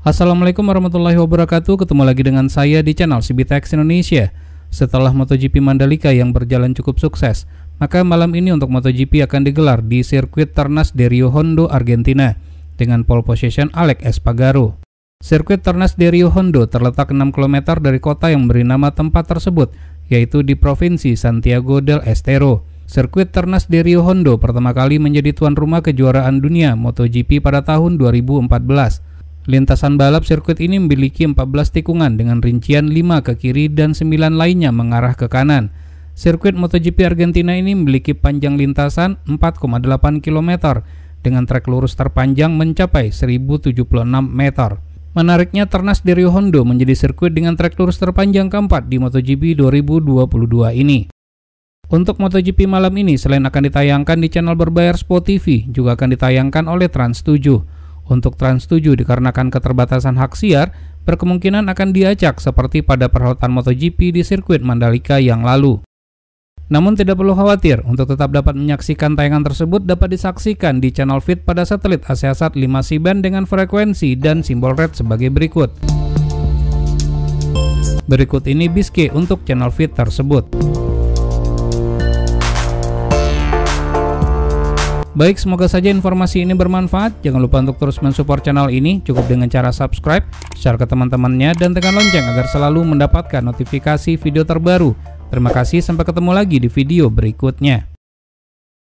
Assalamualaikum warahmatullahi wabarakatuh. Ketemu lagi dengan saya di channel CBTX Indonesia. Setelah MotoGP Mandalika yang berjalan cukup sukses, maka malam ini untuk MotoGP akan digelar di sirkuit Ternas de Rio Hondo, Argentina, dengan pole position Alex Espagaro. Sirkuit Ternas de Rio Hondo terletak 6 km dari kota yang beri nama tempat tersebut, yaitu di Provinsi Santiago del Estero. Sirkuit Ternas de Rio Hondo pertama kali menjadi tuan rumah kejuaraan dunia MotoGP pada tahun 2014 Lintasan balap sirkuit ini memiliki 14 tikungan dengan rincian 5 ke kiri dan 9 lainnya mengarah ke kanan. Sirkuit MotoGP Argentina ini memiliki panjang lintasan 4,8 km dengan trek lurus terpanjang mencapai 1076 meter. Menariknya Ternas di Rio Hondo menjadi sirkuit dengan trek lurus terpanjang keempat di MotoGP 2022 ini. Untuk MotoGP malam ini, selain akan ditayangkan di channel berbayar Sport TV, juga akan ditayangkan oleh Trans 7. Untuk trans 7 dikarenakan keterbatasan hak siar, berkemungkinan akan diacak seperti pada perhelatan MotoGP di sirkuit Mandalika yang lalu. Namun tidak perlu khawatir, untuk tetap dapat menyaksikan tayangan tersebut dapat disaksikan di channel feed pada satelit AsiaSat 5 C-band dengan frekuensi dan simbol red sebagai berikut. Berikut ini biske untuk channel feed tersebut. Baik, semoga saja informasi ini bermanfaat. Jangan lupa untuk terus mensupport channel ini cukup dengan cara subscribe, share ke teman-temannya, dan tekan lonceng agar selalu mendapatkan notifikasi video terbaru. Terima kasih, sampai ketemu lagi di video berikutnya.